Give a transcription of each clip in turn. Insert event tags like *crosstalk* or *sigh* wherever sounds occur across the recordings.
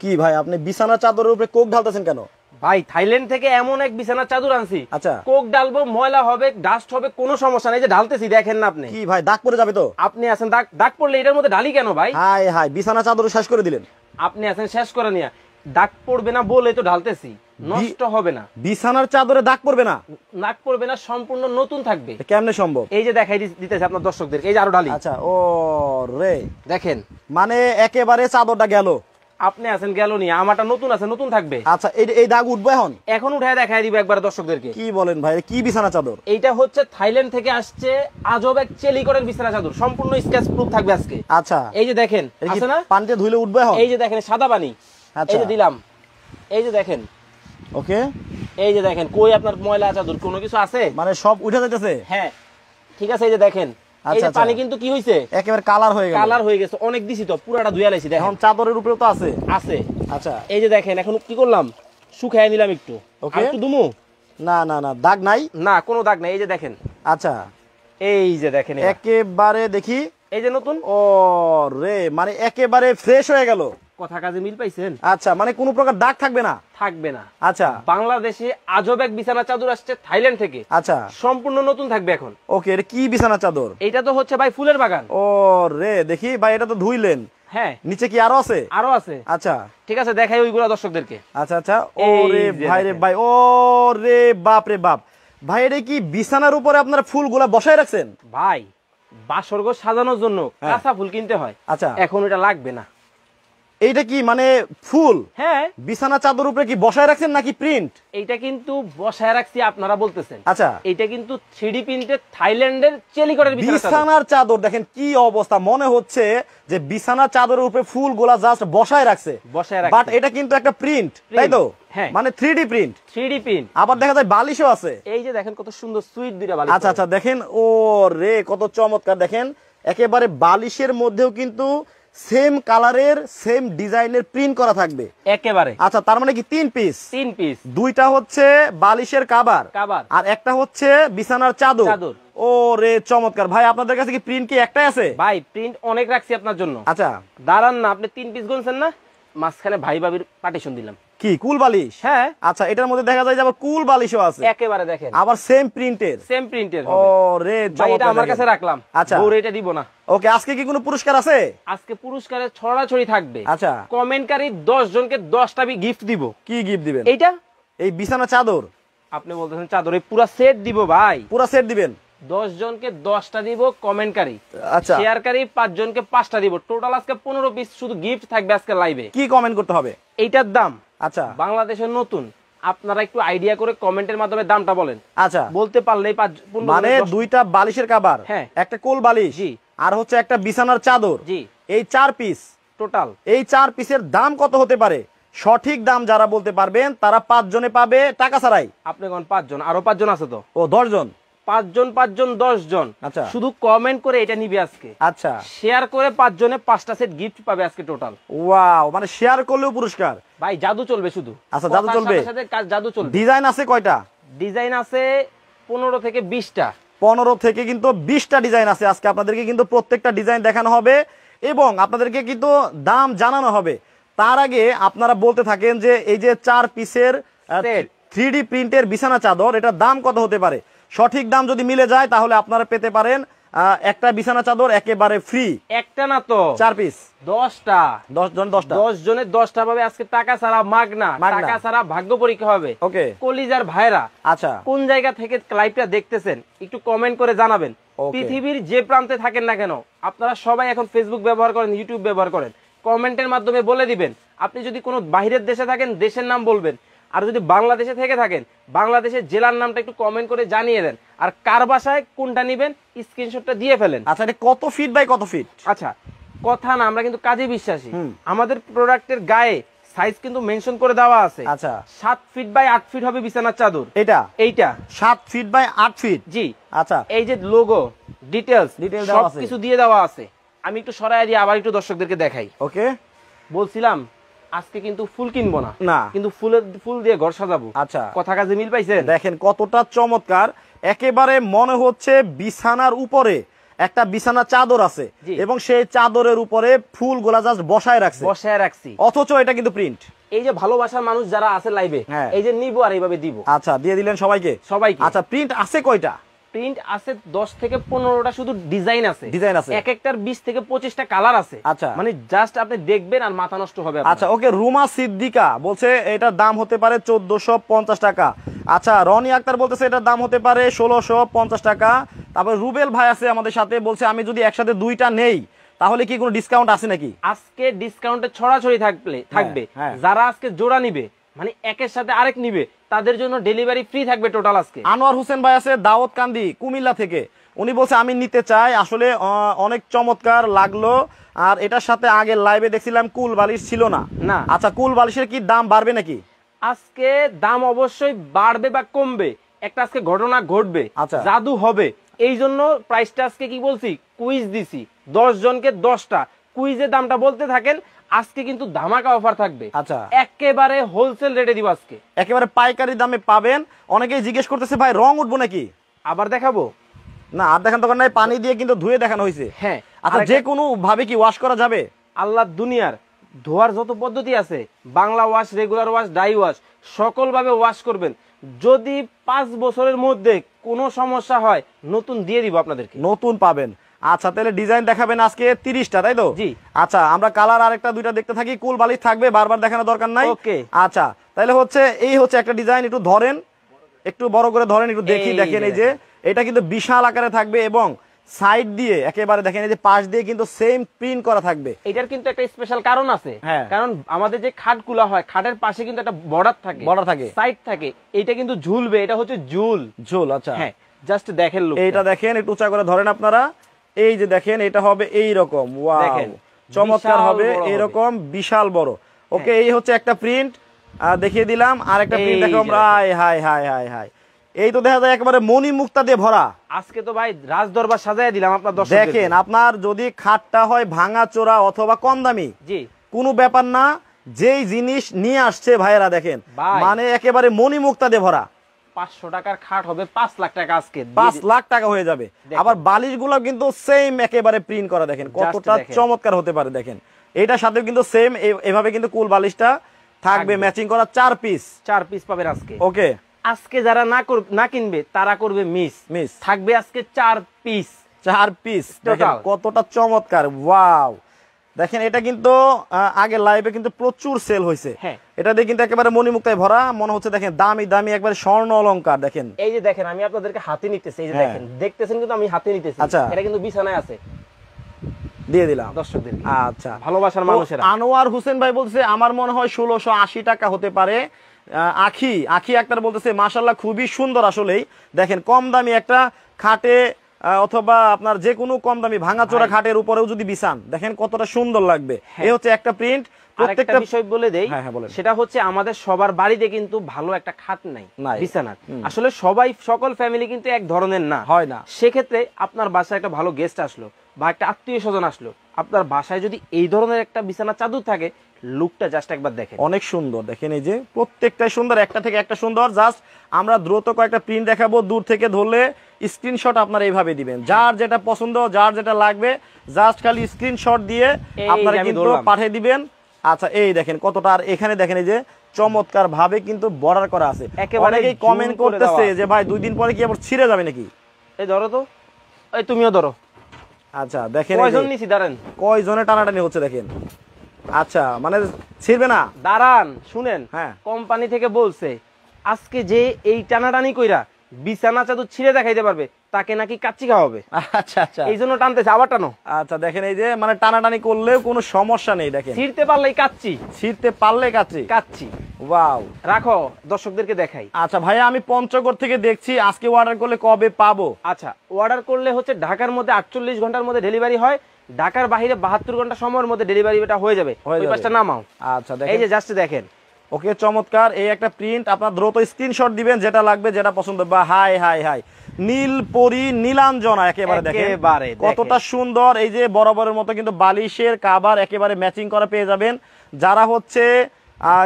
কি ভাই আপনি বিছানা চাদরের উপরে কোক ঢালতেছেন কেন ভাই থাইল্যান্ড থেকে এমন এক বিছানা চাদর আনছি আচ্ছা কোক ঢালবো ময়লা হবে ডাস্ট হবে কোনো সমস্যা নেই যে ঢালতেছি দেখেন না আপনি কি ভাই দাগ পড়ে যাবে তো আপনি আছেন দাগ দাগ পড়লে এটার মধ্যে ঢালি কেন ভাই হাই হাই বিছানা চাদর শেষ করে দিলেন আপনি আছেন শেষ করে নিয়া দাগ পড়বে না বলে তো ঢালতেছি নষ্ট হবে না বিছানার চাদরে দাগ পড়বে না দাগ পড়বে না সম্পূর্ণ নতুন থাকবে কেমনে সম্ভব এই যে দেখাই দিতেছে আপনার দর্শকদের এই যে আরো ঢালি আচ্ছা ও রে দেখেন মানে একেবারে চাদরটা গেল আপনি আছেন গেল নি আমারটা নতুন আছে নতুন থাকবে আচ্ছা এই এই দাগ উঠবে এখন এখন উঠায় দেখায় দিব একবার দর্শকদেরকে কি বলেন ভাই কি বিছানা চাদর এইটা হচ্ছে থাইল্যান্ড থেকে আসছে আজব এক করেন বিছানা চাদর সম্পূর্ণ স্কেচ প্রুফ থাকবে আজকে আচ্ছা এই যে দেখেন আছে না পানিতে ধুইলে উঠবে এখন এই যে দেখেন সাদা পানি এই আচ্ছা। যে দিলাম এই যে দেখেন ওকে এই যে দেখেন কই আপনার ময়লা চাদর কোনো কিছু আছে মানে সব উঠে যাইতেছে হ্যাঁ ঠিক আছে এই যে দেখেন আচ্ছা, আচ্ছা। আচ্ছা। এই যে দেখেন এখন কি করলাম নিলাম একটু একটু দুমু না না না দাগ নাই না দাগ নাই এই যে দেখেন আচ্ছা এই যে দেখেন একেবারে দেখি এই যে নতুন ও রে মানে একেবারে ফ্রেশ হয়ে গেল কথা কাজে মিল পাইছেন আচ্ছা মানে কোন প্রকার দাগ থাকবে না থাকবে না আচ্ছা বাংলাদেশে আজব এক বিছানা চাদর আসছে থাইল্যান্ড থেকে আচ্ছা সম্পূর্ণ নতুন থাকবে এখন ওকে এটা কি বিছানা চাদর এটা তো হচ্ছে ভাই ফুলের বাগান ও রে দেখি ভাই এটা তো ধুইলেন হ্যাঁ নিচে কি আরো আছে আরো আছে আচ্ছা ঠিক আছে দেখাই ওইগুলা দর্শকদেরকে আচ্ছা আচ্ছা ও রে ভাই রে ভাই ও রে বাপ রে বাপ ভাই এটা কি বিছানার উপরে আপনারা ফুলগুলা বসায় রাখছেন ভাই বাসর্গ সাজানোর জন্য হ্যাঁ। কাঁচা ফুল কিনতে হয় আচ্ছা এখন এটা লাগবে না এইটা কি মানে ফুল হ্যাঁ বিছানা চাদর উপরে কি বসায় রাখছেন নাকি প্রিন্ট এইটা কিন্তু বসায় রাখছি আপনারা বলতেছেন আচ্ছা এটা কিন্তু থ্রিডি প্রিন্টের থাইল্যান্ডের চেলিকটের বিছানার চাদর দেখেন কি অবস্থা মনে হচ্ছে যে বিছানা চাদরের উপরে ফুল গোলা জাস্ট বসায় রাখছে বসায় রাখ বাট এটা কিন্তু একটা প্রিন্ট তাই তো হ্যাঁ। মানে থ্রিডি প্রিন্ট থ্রিডি প্রিন্ট আবার দেখা যায় বালিশও আছে এই যে দেখেন কত সুন্দর সুইট দুইটা বালিশ আচ্ছা আচ্ছা দেখেন ও রে কত চমৎকার দেখেন একেবারে বালিশের মধ্যেও কিন্তু সেম কালারের সেম ডিজাইনের প্রিন্ট করা থাকবে একেবারে আচ্ছা তার মানে কি তিন পিস তিন পিস দুইটা হচ্ছে বালিশের কাবার কাবার আর একটা হচ্ছে বিছানার চাদর চাদর ও রে চমৎকার ভাই আপনাদের কাছে কি প্রিন্ট কি একটাই আছে ভাই প্রিন্ট অনেক রাখছি আপনার জন্য আচ্ছা দাঁড়ান না আপনি তিন পিস গুনছেন না মাঝখানে ভাই ভাবির পার্টিশন দিলাম কি কুল বালিশ হ্যাঁ আচ্ছা এটার মধ্যে দেখা যায় যে আবার কুল বালিশও আছে একেবারে দেখেন আবার সেম প্রিন্টের সেম প্রিন্টের ও রে ভাই এটা আমার কাছে রাখলাম আচ্ছা ওর এটা দিব না ওকে আজকে কি কোনো পুরস্কার আছে আজকে পুরস্কারের ছড়াছড়ি থাকবে আচ্ছা কমেন্টকারী 10 জনকে 10টা গিফট দিব কি গিফট দিবেন এইটা এই বিছানা চাদর আপনি বলতেছেন চাদর এই পুরো সেট দিব ভাই পুরো সেট দিবেন দশ জনকে দশটা দিব কমেন্টকারী আচ্ছা শেয়ারকারী পাঁচ জনকে পাঁচটা দিব টোটাল আজকে পনেরো পিস শুধু গিফট থাকবে আজকে লাইভে কি কমেন্ট করতে হবে এইটার দাম আচ্ছা বাংলাদেশের নতুন আপনারা একটু আইডিয়া করে কমেন্টের মাধ্যমে দামটা বলেন আচ্ছা বলতে পারলেই মানে দুইটা বালিশের কাবার হ্যাঁ একটা কোল বালিশ আর হচ্ছে একটা বিছানার চাদর জি এই চার পিস টোটাল এই চার পিসের দাম কত হতে পারে সঠিক দাম যারা বলতে পারবেন তারা পাঁচ জনে পাবে টাকা ছাড়াই আপনি কোন পাঁচজন আরো পাঁচজন আছে তো ও দশজন পাঁচজন পাঁচজন দশজন আচ্ছা শুধু কমেন্ট করে এটা নিবি আজকে আচ্ছা শেয়ার করে পাঁচজনে পাঁচটা সেট গিফট পাবে আজকে টোটাল ওয়াও মানে শেয়ার করলেও পুরস্কার ভাই জাদু চলবে শুধু আচ্ছা জাদু চলবে সাথে কাজ জাদু চলবে ডিজাইন আছে কয়টা ডিজাইন আছে পনেরো থেকে বিশটা পনেরো থেকে কিন্তু বিশটা ডিজাইন আছে আজকে আপনাদেরকে কিন্তু প্রত্যেকটা ডিজাইন দেখানো হবে এবং আপনাদেরকে কিন্তু দাম জানানো হবে তার আগে আপনারা বলতে থাকেন যে এই যে চার পিসের থ্রি প্রিন্টের বিছানা চাদর এটার দাম কত হতে পারে সঠিক দাম যদি মিলে যায় তাহলে আপনারা পেতে পারেন একটা বিছানা চাদর একেবারে ফ্রি একটা না তো চার পিস দশটা দশ জন দশটা দশ জনের দশটা পাবে আজকে টাকা ছাড়া মাগনা টাকা ছাড়া ভাগ্য পরীক্ষা হবে ওকে কলিজার ভাইরা আচ্ছা কোন জায়গা থেকে লাইভটা দেখতেছেন একটু কমেন্ট করে জানাবেন পৃথিবীর যে প্রান্তে থাকেন না কেন আপনারা সবাই এখন ফেসবুক ব্যবহার করেন ইউটিউব ব্যবহার করেন কমেন্টের মাধ্যমে বলে দিবেন আপনি যদি কোনো বাইরের দেশে থাকেন দেশের নাম বলবেন আর যদি বাংলাদেশে থেকে থাকেন বাংলাদেশের জেলার নামটা একটু কমেন্ট করে জানিয়ে দেন আর কার বাসায় কোনটা নিবেন স্ক্রিনশটটা দিয়ে ফেলেন আচ্ছা এটা কত ফিট বাই কত ফিট আচ্ছা কথা না আমরা কিন্তু কাজে বিশ্বাসী আমাদের প্রোডাক্টের গায়ে সাইজ কিন্তু মেনশন করে দেওয়া আছে আচ্ছা 7 ফিট বাই 8 ফিট হবে বিছানার চাদর এটা এইটা 7 ফিট বাই 8 ফিট জি আচ্ছা এই যে লোগো ডিটেইলস ডিটেইল দেওয়া আছে সব কিছু দিয়ে দেওয়া আছে আমি একটু সরায় দিই আবার একটু দর্শকদেরকে দেখাই ওকে বলছিলাম আজকে কিন্তু ফুল কিনবো না না কিন্তু ফুলের ফুল দিয়ে ঘর সাজাবো আচ্ছা কথা কাজে মিল পাইছে দেখেন কতটা চমৎকার একেবারে মনে হচ্ছে বিছানার উপরে একটা বিছানা চাদর আছে এবং সেই চাদরের উপরে ফুল গোলা জাস্ট বসায় রাখছে বসায় রাখছি অথচ এটা কিন্তু প্রিন্ট এই যে ভালোবাসার মানুষ যারা আছে লাইভে হ্যাঁ। এই যে নিবো আর এইভাবে দিব আচ্ছা দিয়ে দিলেন সবাইকে সবাইকে আচ্ছা প্রিন্ট আছে কয়টা প্রিন্ট আছে দশ থেকে পনেরোটা শুধু ডিজাইন আছে ডিজাইন আছে এক একটার বিশ থেকে পঁচিশটা কালার আছে আচ্ছা মানে জাস্ট আপনি দেখবেন আর মাথা নষ্ট হবে আচ্ছা ওকে রুমা সিদ্দিকা বলছে এটার দাম হতে পারে চোদ্দশো পঞ্চাশ টাকা আচ্ছা রনি আক্তার বলতেছে এটার দাম হতে পারে ষোলোশো পঞ্চাশ টাকা তারপর রুবেল ভাই আছে আমাদের সাথে বলছে আমি যদি একসাথে দুইটা নেই তাহলে কি কোনো ডিসকাউন্ট আছে নাকি আজকে ডিসকাউন্টে ছড়াছড়ি থাকলে থাকবে হ্যাঁ, হ্যাঁ। যারা আজকে জোড়া নিবে মানে একের সাথে আরেক নিবে তাদের জন্য ডেলিভারি ফ্রি থাকবে টোটাল আজকে আনোয়ার হোসেন ভাই আছে দাওয়াত কান্দি কুমিল্লা থেকে উনি বলছে আমি নিতে চাই আসলে অনেক চমৎকার লাগলো আর এটার সাথে আগে লাইভে দেখছিলাম কুল বালিশ ছিল না না আচ্ছা কুল বালিশের কি দাম বাড়বে নাকি আজকে দাম অবশ্যই বাড়বে বা কমবে একটা আজকে ঘটনা ঘটবে আচ্ছা জাদু হবে এই জন্য প্রাইসটা আজকে কি বলছি কুইজ দিছি দশ জনকে দশটা কুইজের দামটা বলতে থাকেন আজকে কিন্তু ধামাকা অফার থাকবে আচ্ছা একেবারে হোলসেল রেটে দিব আজকে একেবারে পাইকারি দামে পাবেন অনেকেই জিজ্ঞেস করতেছে ভাই রং উঠবো নাকি আবার দেখাবো না আর দেখান দোকান নাই পানি দিয়ে কিন্তু ধুয়ে দেখানো হয়েছে হ্যাঁ আচ্ছা যে কোনো ভাবে কি ওয়াশ করা যাবে আল্লাহ দুনিয়ার ধোয়ার যত পদ্ধতি আছে Bangla wash regular wash dry wash সকলভাবে ওয়াশ করবেন যদি পাঁচ বছরের মধ্যে কোনো সমস্যা হয় নতুন দিয়ে দিব আপনাদেরকে নতুন পাবেন আচ্ছা তাহলে ডিজাইন দেখাবেন আজকে তিরিশটা তাই তো আচ্ছা আমরা কালার আর একটা দুইটা দেখতে থাকি কুল বালিশ থাকবে বারবার দেখানো দরকার নাই আচ্ছা তাহলে হচ্ছে এই হচ্ছে একটা ডিজাইন একটু ধরেন একটু বড় করে ধরেন একটু দেখি দেখেন এই যে এটা কিন্তু বিশাল আকারে থাকবে এবং সাইড দিয়ে একেবারে দেখেন এই যে পাশ দিয়ে কিন্তু সেম প্রিন্ট করা থাকবে এটার কিন্তু একটা স্পেশাল কারণ আছে হ্যাঁ। কারণ আমাদের যে খাটগুলো হয় খাটের পাশে কিন্তু একটা বর্ডার থাকে বর্ডার থাকে সাইড থাকে এটা কিন্তু ঝুলবে এটা হচ্ছে ঝুল ঝুল আচ্ছা হ্যাঁ জাস্ট দেখেন এটা দেখেন একটু উঁচা করে ধরেন আপনারা এই যে দেখেন এটা হবে এই রকম চমৎকার হবে এরকম বিশাল বড় ওকে হ্যাঁ। এই হচ্ছে একটা প্রিন্ট দেখিয়ে দিলাম আর একটা প্রিন্ট দেখো হাই হাই হাই হাই হাই এই তো দেখা যায় একেবারে মনি মুক্তা দিয়ে ভরা আজকে তো ভাই দরবার সাজাই দিলাম আপনার দর্শক দেখেন আপনার যদি খাটটা হয় ভাঙা চোরা অথবা কম দামি জি কোনো ব্যাপার না যেই জিনিস নিয়ে আসছে ভাইয়েরা দেখেন মানে একেবারে মনি মুক্তা দিয়ে ভরা টাকার খাট হবে লাখ টাকা আজকে লাখ টাকা হয়ে যাবে আবার কিন্তু সেম একেবারে প্রিন্ট করা দেখেন কতটা চমৎকার হতে পারে দেখেন সাথে কিন্তু সেম এভাবে কিন্তু কুল বালিশটা থাকবে ম্যাচিং করা পিস পিস আজকে ওকে আজকে যারা না না কিনবে তারা করবে মিস মিস থাকবে আজকে চার পিস চার পিস কতটা চমৎকার ওয়াও দেখেন এটা কিন্তু আগে লাইভে কিন্তু প্রচুর সেল হয়েছে হ্যাঁ। এটা দিয়ে কিন্তু একেবারে মণিমুক্তায় ভরা মনে হচ্ছে দেখেন দামি দামি একবারে স্বর্ণ অলঙ্কার দেখেন এই যে দেখেন আমি আপনাদেরকে হাতে নিতেছি এই যে হ্যাঁ। দেখেন দেখতেছেন কিন্তু আমি হাতে নিতেছি আচ্ছা এটা কিন্তু বিছানায় আছে মাসাল্লাহ আচ্ছা। খুবই সুন্দর আসলেই দেখেন কম দামি একটা খাটে অথবা আপনার যে কোনো কম দামি ভাঙাচোরা খাটের উপরেও যদি বিছান দেখেন কতটা সুন্দর লাগবে হ্যাঁ। এই হচ্ছে একটা প্রিন্ট প্রত্যেকটা বিষয় বলে দেই হ্যাঁ, হ্যাঁ, সেটা হচ্ছে আমাদের সবার বাড়িতে কিন্তু ভালো একটা খাট নাই বিছানার আসলে সবাই সকল ফ্যামিলি কিন্তু এক ধরনের না হয় না সেক্ষেত্রে আপনার বাসায় একটা ভালো গেস্ট আসলো বা একটা আত্মীয় স্বজন আসলো আপনার বাসায় যদি এই ধরনের একটা বিছানা চাদর থাকে লুকটা জাস্ট একবার দেখেন অনেক সুন্দর দেখেন এই যে প্রত্যেকটাই সুন্দর একটা থেকে একটা সুন্দর জাস্ট আমরা দ্রুত কয়েকটা প্রিন্ট দেখাবো দূর থেকে ধরলে স্ক্রিনশট আপনারা এইভাবে দিবেন যার যেটা পছন্দ যার যেটা লাগবে জাস্ট খালি স্ক্রিনশট দিয়ে আপনারা কিন্তু পাঠিয়ে দিবেন আচ্ছা এই দেখেন কতটা আর এখানে দেখেন এই যে চমৎকার ভাবে কিন্তু বর্ডার করা আছে অনেকেই কমেন্ট করতেছে যে ভাই দুই দিন পরে কি আবার ছিঁড়ে যাবে নাকি এই ধরো তো এই তুমিও ধরো আচ্ছা দেখেন কয়জন নিছি দাঁড়ান কয়জনে টানাটানি হচ্ছে দেখেন আচ্ছা মানে ছিড়বে না দাঁড়ান শুনেন হ্যাঁ কোম্পানি থেকে বলছে আজকে যে এই টানাটানি কইরা বিছানা চাদর ছিঁড়ে দেখাইতে পারবে তাকে নাকি কাচ্চি খাওয়াবে আচ্ছা আচ্ছা এই জন্য টানতেছে আবার টানো আচ্ছা দেখেন এই যে মানে টানাটানি করলেও কোনো সমস্যা নেই দেখেন ছিঁড়তে পারলেই কাচ্চি ছিঁড়তে পারলে কাচ্চি কাচ্চি ওয়াও রাখো দর্শকদেরকে দেখাই আচ্ছা ভাই আমি পঞ্চগড় থেকে দেখছি আজকে অর্ডার করলে কবে পাবো আচ্ছা অর্ডার করলে হচ্ছে ঢাকার মধ্যে আটচল্লিশ ঘন্টার মধ্যে ডেলিভারি হয় ঢাকার বাহিরে বাহাত্তর ঘন্টা সময়ের মধ্যে ডেলিভারি এটা হয়ে যাবে নামাও আচ্ছা এই যে জাস্ট দেখেন ওকে চমৎকার এই একটা প্রিন্ট আপনার দ্রুত স্ক্রিনশট দিবেন যেটা লাগবে যেটা পছন্দ বা হাই হাই হাই নীলপরি নীলাঞ্জনা একেবারে একেবারে কতটা সুন্দর এই যে বরাবরের মতো কিন্তু বালিশের কাবার একেবারে ম্যাচিং করা পেয়ে যাবেন যারা হচ্ছে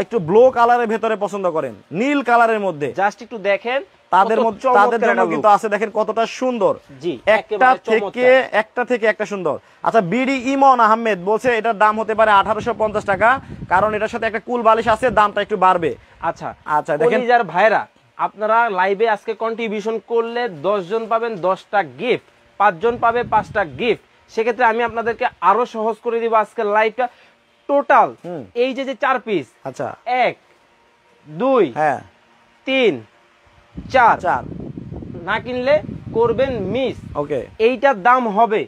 একটু ব্লু কালারের ভেতরে পছন্দ করেন নীল কালারের মধ্যে জাস্ট একটু দেখেন তাদের মধ্যে তাদের জন্য কিন্তু আছে দেখেন কতটা সুন্দর একটা থেকে একটা থেকে একটা সুন্দর আচ্ছা বিডি ইমন আহমেদ বলছে এটার দাম হতে পারে আঠারোশো টাকা কারণ এটার সাথে একটা কুল বালিশ আছে দামটা একটু বাড়বে আচ্ছা আচ্ছা দেখেন যার ভাইরা আপনারা লাইভে আজকে কন্ট্রিবিউশন করলে জন পাবেন দশটা গিফট পাঁচজন পাবে পাঁচটা গিফট সেক্ষেত্রে আমি আপনাদেরকে আরো সহজ করে দিব আজকে লাইভটা টোটাল এই যে যে চার পিস আচ্ছা এক দুই হ্যাঁ তিন চার চার না কিনলে করবেন মিস ওকে এইটার দাম হবে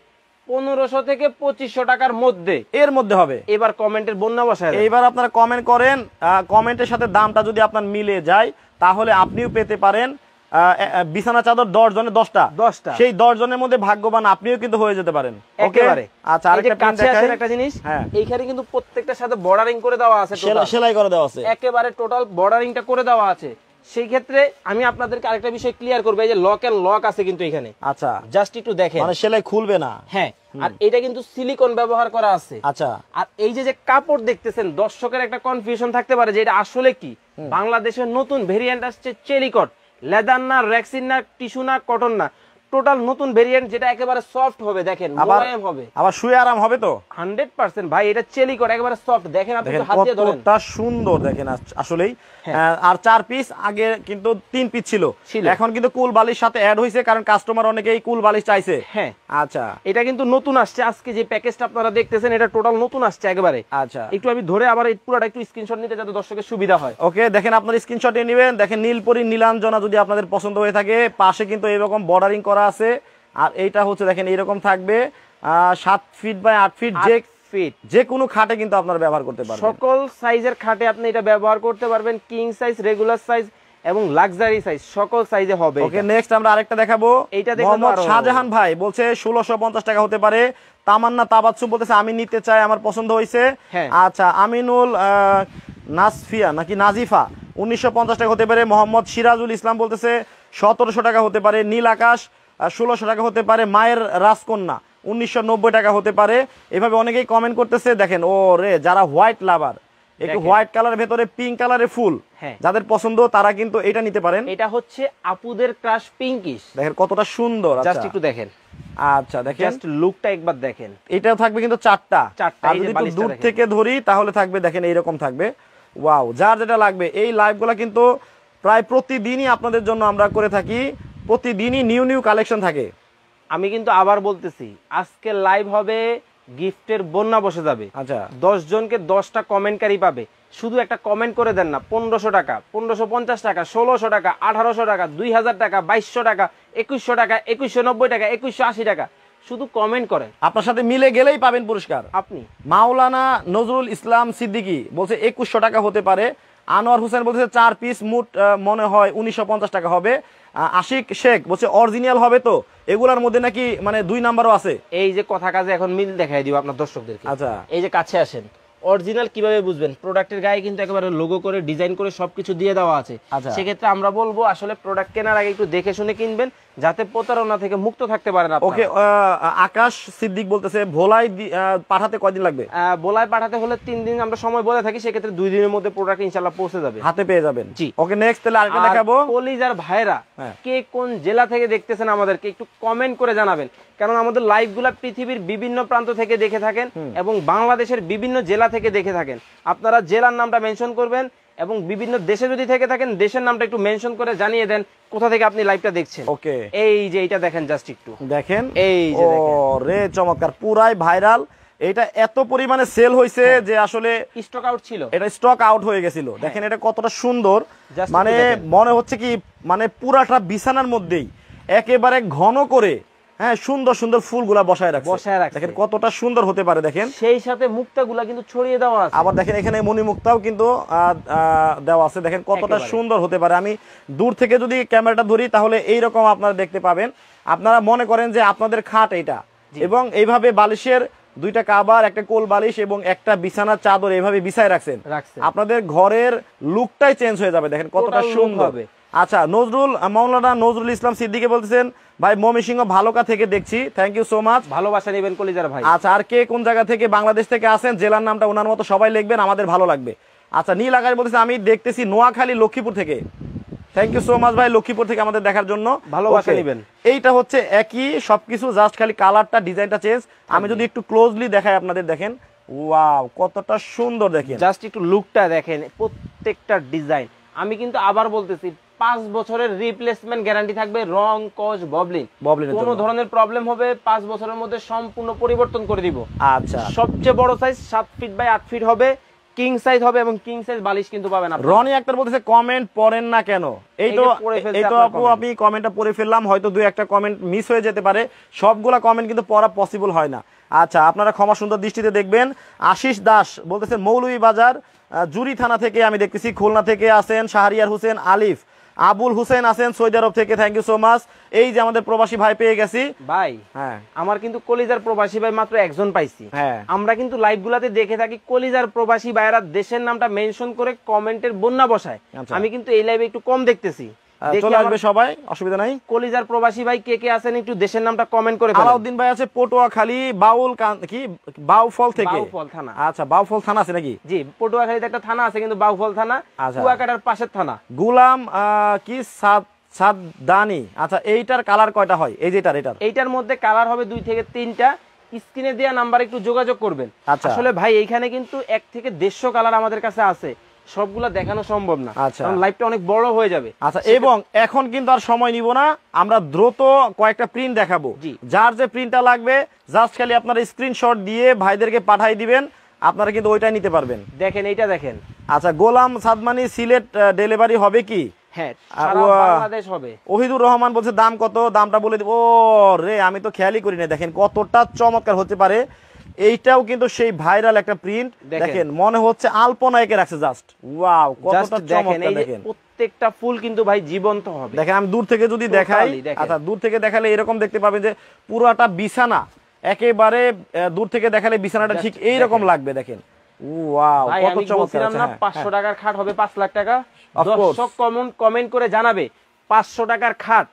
পনেরোশো থেকে পঁচিশশো টাকার মধ্যে এর মধ্যে হবে এবার কমেন্টের বন্যা বসায় এবার আপনারা কমেন্ট করেন কমেন্টের সাথে দামটা যদি আপনার মিলে যায় তাহলে আপনিও পেতে পারেন বিছানা চাদর দশ জনের দশটা দশটা সেই দশ জনের মধ্যে ভাগ্যবান আপনিও কিন্তু হয়ে যেতে পারেন একেবারে আচ্ছা একটা জিনিস হ্যাঁ কিন্তু সাথে বর্ডারিং করে দেওয়া আছে সেলাই করে দেওয়া আছে একেবারে টোটাল বর্ডারিংটা করে দেওয়া আছে সেই ক্ষেত্রে আমি আপনাদেরকে আরেকটা বিষয় ক্লিয়ার করবো এই যে লক এন্ড লক আছে কিন্তু এখানে আচ্ছা জাস্ট একটু দেখেন মানে সেলাই খুলবে না হ্যাঁ আর এটা কিন্তু সিলিকন ব্যবহার করা আছে আচ্ছা আর এই যে যে কাপড় দেখতেছেন দর্শকের একটা কনফিউশন থাকতে পারে যে এটা আসলে কি বাংলাদেশের নতুন ভেরিয়েন্ট আসছে চেলিকট লেদার না রেক্সিন না টিস্যু না কটন না টোটাল নতুন ভেরিয়েন্ট যেটা একেবারে সফট হবে দেখেন মোলায়েম হবে আবার শুয়ে আরাম হবে তো 100% ভাই এটা চেলিকট একেবারে সফট দেখেন আপনি হাত দিয়ে ধরেন কতটা সুন্দর দেখেন আসলেই হ্যাঁ। আর চার পিস আগে কিন্তু তিন পিস ছিল এখন কিন্তু কুল বালির সাথে অ্যাড হয়েছে কারণ কাস্টমার অনেকেই কুল বালিশ চাইছে হ্যাঁ আচ্ছা এটা কিন্তু নতুন আসছে আজকে যে প্যাকেজটা আপনারা দেখতেছেন এটা টোটাল নতুন আসছে একবারে আচ্ছা একটু আমি ধরে আবার পুরোটা একটু স্ক্রিনশট নিতে যাতে দর্শকের সুবিধা হয় ওকে দেখেন আপনার স্ক্রিনশট নিয়ে নেবেন দেখেন নীলপরি নীলাঞ্জনা যদি আপনাদের পছন্দ হয়ে থাকে পাশে কিন্তু এরকম বর্ডারিং করা আছে আর এইটা হচ্ছে দেখেন এইরকম থাকবে আহ সাত ফিট বাই আট ফিট যে ফিট যে কোনো খাটে কিন্তু আপনারা ব্যবহার করতে পারবেন সকল সাইজের খাটে আপনি এটা ব্যবহার করতে পারবেন কিং সাইজ রেগুলার সাইজ এবং লাক্সারি সাইজ সকল সাইজে হবে ওকে নেক্সট আমরা আরেকটা দেখাবো এইটা মোহাম্মদ শাহজাহান ভাই বলছে 1650 টাকা হতে পারে তামান্না তাবাচ্ছু বলতেছে আমি নিতে চাই আমার পছন্দ হইছে হ্যাঁ। আচ্ছা আমিনুল নাসফিয়া নাকি নাজিফা 1950 টাকা হতে পারে মোহাম্মদ সিরাজুল ইসলাম বলতেছে 1700 টাকা হতে পারে নীল আকাশ 1600 টাকা হতে পারে মায়ের রাজকন্যা উনিশশো টাকা হতে পারে এভাবে অনেকেই কমেন্ট করতেছে দেখেন ও রে যারা হোয়াইট লাভার একটু হোয়াইট কালার ভেতরে পিঙ্ক কালারে ফুল হ্যাঁ। যাদের পছন্দ তারা কিন্তু এটা নিতে পারেন এটা হচ্ছে আপুদের ক্রাশ দেখেন কতটা সুন্দর জাস্ট আচ্ছা। একটু দেখেন আচ্ছা দেখেন জাস্ট লুকটা একবার দেখেন এটাও থাকবে কিন্তু চারটা চারটা যদি দূর থেকে ধরি তাহলে থাকবে দেখেন এইরকম থাকবে ওয়াও যার যেটা লাগবে এই লাইভগুলো কিন্তু প্রায় প্রতিদিনই আপনাদের জন্য আমরা করে থাকি প্রতিদিনই নিউ নিউ কালেকশন থাকে আমি কিন্তু আবার বলতেছি আজকে লাইভ হবে গিফটের বন্যা বসে যাবে আচ্ছা দশ জনকে দশটা কমেন্টকারি পাবে শুধু একটা কমেন্ট করে দেন না পনেরোশো টাকা পনেরোশো পঞ্চাশ টাকা ষোলোশো টাকা আঠারোশো টাকা দুই হাজার টাকা বাইশশো টাকা একুশশো টাকা একুশশো নব্বই টাকা একুশশো আশি টাকা শুধু কমেন্ট করে আপনার সাথে মিলে গেলেই পাবেন পুরস্কার আপনি মাওলানা নজরুল ইসলাম সিদ্দিকি বলছে একুশশো টাকা হতে পারে আনোয়ার হোসেন বলছে চার পিস মোট মনে হয় উনিশশো টাকা হবে আশিক শেখ বলছে অরিজিনাল হবে তো এগুলার মধ্যে নাকি মানে দুই নাম্বারও আছে এই যে কথা কাজে এখন মিল দেখাই দিব আপনার দর্শকদেরকে আচ্ছা এই যে কাছে আসেন অরিজিনাল কিভাবে বুঝবেন প্রোডাক্টের গায়ে কিন্তু একেবারে লোগো করে ডিজাইন করে সবকিছু দিয়ে দেওয়া আছে আচ্ছা। সেক্ষেত্রে আমরা বলবো আসলে প্রোডাক্ট কেনার আগে একটু দেখে শুনে কিনবেন যাতে প্রতারণা থেকে মুক্ত থাকতে পারেন ওকে আকাশ সিদ্দিক বলতেছে ভোলায় পাঠাতে কয়দিন লাগবে ভোলায় পাঠাতে হলে তিন দিন আমরা সময় বলে থাকি সেক্ষেত্রে দুই দিনের মধ্যে প্রোডাক্ট ইনশাল্লাহ পৌঁছে যাবে হাতে পেয়ে যাবেন জি ওকে নেক্সট তাহলে আরেকটা দেখাবো কলিজার ভাইরা হ্যাঁ। কে কোন জেলা থেকে দেখতেছেন আমাদেরকে একটু কমেন্ট করে জানাবেন কারণ আমাদের লাইভগুলা পৃথিবীর বিভিন্ন প্রান্ত থেকে দেখে থাকেন এবং বাংলাদেশের বিভিন্ন জেলা থেকে দেখে থাকেন আপনারা জেলার নামটা মেনশন করবেন এবং বিভিন্ন দেশে যদি থেকে থাকেন দেশের নামটা একটু মেনশন করে জানিয়ে দেন কোথা থেকে আপনি লাইভটা দেখছেন ওকে এই যে এটা দেখেন জাস্ট একটু দেখেন এই যে রে চমৎকার পুরাই ভাইরাল এটা এত পরিমাণে সেল হয়েছে হ্যাঁ। যে আসলে স্টক আউট ছিল এটা স্টক আউট হয়ে গেছিল হ্যাঁ। দেখেন এটা কতটা সুন্দর মানে মনে হচ্ছে কি মানে পুরাটা বিছানার মধ্যেই একেবারে ঘন করে হ্যাঁ সুন্দর সুন্দর ফুলগুলা বসায় রাখ বসায় রাখ দেখেন কতটা সুন্দর হতে পারে দেখেন সেই সাথে মুক্তাগুলা কিন্তু ছড়িয়ে দেওয়া আছে আবার দেখেন এখানে মনি মুক্তাও কিন্তু দেওয়া আছে দেখেন কতটা সুন্দর হতে পারে আমি দূর থেকে যদি ক্যামেরাটা ধরি তাহলে এই রকম আপনারা দেখতে পাবেন আপনারা মনে করেন যে আপনাদের খাট এটা এবং এইভাবে বালিশের দুইটা কাবার একটা কোল বালিশ এবং একটা বিছানার চাদর এইভাবে বিছায় রাখছেন আপনাদের ঘরের লুকটাই চেঞ্জ হয়ে যাবে দেখেন কতটা সুন্দর হবে আচ্ছা নজরুল মৌলানা নজরুল ইসলাম সিদ্দিকে বলতেছেন ভাই মমিসিংহ ভালোকা থেকে দেখছি থ্যাংক ইউ সো মাচ ভালোবাসা নেবেন কলিজার ভাই আচ্ছা আর কে কোন জায়গা থেকে বাংলাদেশ থেকে আসেন জেলার নামটা ওনার মতো সবাই লিখবেন আমাদের ভালো লাগবে আচ্ছা নীল আকাশ বলতেছে আমি দেখতেছি নোয়াখালী লক্ষ্মীপুর থেকে থ্যাংক ইউ সো মাচ ভাই লক্ষ্মীপুর থেকে আমাদের দেখার জন্য ভালোবাসা নেবেন এইটা হচ্ছে একই সবকিছু জাস্ট খালি কালারটা ডিজাইনটা চেঞ্জ আমি যদি একটু ক্লোজলি দেখাই আপনাদের দেখেন ওয়াও কতটা সুন্দর দেখেন জাস্ট একটু লুকটা দেখেন প্রত্যেকটা ডিজাইন আমি কিন্তু আবার বলতেছি পাঁচ বছরের রিপ্লেসমেন্ট গ্যারান্টি থাকবে রং কজ ববলিন কোন ধরনের প্রবলেম হবে পাঁচ বছরের মধ্যে সম্পূর্ণ পরিবর্তন করে দিব আচ্ছা সবচেয়ে বড় সাইজ সাত ফিট বাই আট ফিট হবে কিং সাইজ হবে এবং কিং সাইজ বালিশ কিন্তু পাবেন আপনি রনি আক্তার বলতেছে কমেন্ট পড়েন না কেন এই তো এই তো আপু আমি কমেন্টটা পড়ে ফেললাম হয়তো দুই একটা কমেন্ট মিস হয়ে যেতে পারে সবগুলা কমেন্ট কিন্তু পড়া পসিবল হয় না আচ্ছা আপনারা ক্ষমা সুন্দর দৃষ্টিতে দেখবেন আশিস দাস বলতেছে মৌলুই বাজার জুরি থানা থেকে আমি দেখতেছি খুলনা থেকে আসেন শাহরিয়ার হোসেন আলিফ আবুল হুসেন আছেন সৌদি আরব থেকে থ্যাংক ইউ সো মাচ এই যে আমাদের প্রবাসী ভাই পেয়ে গেছি ভাই হ্যাঁ আমার কিন্তু কলিজার প্রবাসী ভাই মাত্র একজন পাইছি হ্যাঁ আমরা কিন্তু লাইভ গুলাতে দেখে থাকি কলিজার প্রবাসী ভাইরা দেশের নামটা মেনশন করে কমেন্টের বন্যা বসায় আচ্ছা। আমি কিন্তু এই লাইভে একটু কম দেখতেছি চলে আসবে সবাই অসুবিধা নাই কলিজার প্রবাসী ভাই কে কে আছেন একটু দেশের নামটা কমেন্ট করে আলাউদ্দিন ভাই আছে পটুয়াখালী বাউল কি বাউফল থেকে বাউফল থানা আচ্ছা বাউফল থানা আছে নাকি জি পটুয়াখালীতে একটা থানা আছে কিন্তু বাউফল থানা আচ্ছা। কুয়াকাটার পাশের থানা গুলাম কি সাত আচ্ছা এইটার কালার কয়টা হয় এই যেটার এটার এইটার মধ্যে কালার হবে দুই থেকে তিনটা স্ক্রিনে দেওয়া নাম্বার একটু যোগাযোগ করবেন আচ্ছা। আসলে ভাই এইখানে কিন্তু এক থেকে দেড়শো কালার আমাদের কাছে আছে সবগুলা দেখানো সম্ভব না আচ্ছা লাইভটা অনেক বড় হয়ে যাবে আচ্ছা এবং এখন কিন্তু আর সময় নিব না আমরা দ্রুত কয়েকটা প্রিন্ট দেখাবো যার যে প্রিন্টটা লাগবে জাস্ট খালি আপনারা স্ক্রিনশট দিয়ে ভাইদেরকে পাঠাই দিবেন আপনারা কিন্তু ওইটাই নিতে পারবেন দেখেন এইটা দেখেন আচ্ছা গোলাম সাদমানি সিলেট ডেলিভারি হবে কি হ্যাঁ, দাম কত দামটা বলে ও রে আমি তো খেয়ালই করি না দেখেন কতটা চমৎকার হতে পারে এইটাও কিন্তু সেই ভাইরাল একটা প্রিন্ট দেখেন মনে হচ্ছে আলপনা একে রাখছে জাস্ট ওয়াও কতটা চমৎকার দেখেন প্রত্যেকটা ফুল কিন্তু ভাই জীবন্ত হবে দেখেন আমি দূর থেকে যদি দেখাই আচ্ছা দূর থেকে দেখালে এরকম দেখতে পাবেন যে পুরোটা বিছানা একেবারে দূর থেকে দেখালে বিছানাটা ঠিক এই রকম লাগবে দেখেন ওয়াও কত চমৎকার না 500 হ্যাঁ, হ্যাঁ। টাকার খাট হবে 5 লাখ টাকা দর্শক কমেন্ট কমেন্ট করে জানাবে 500 টাকার খাট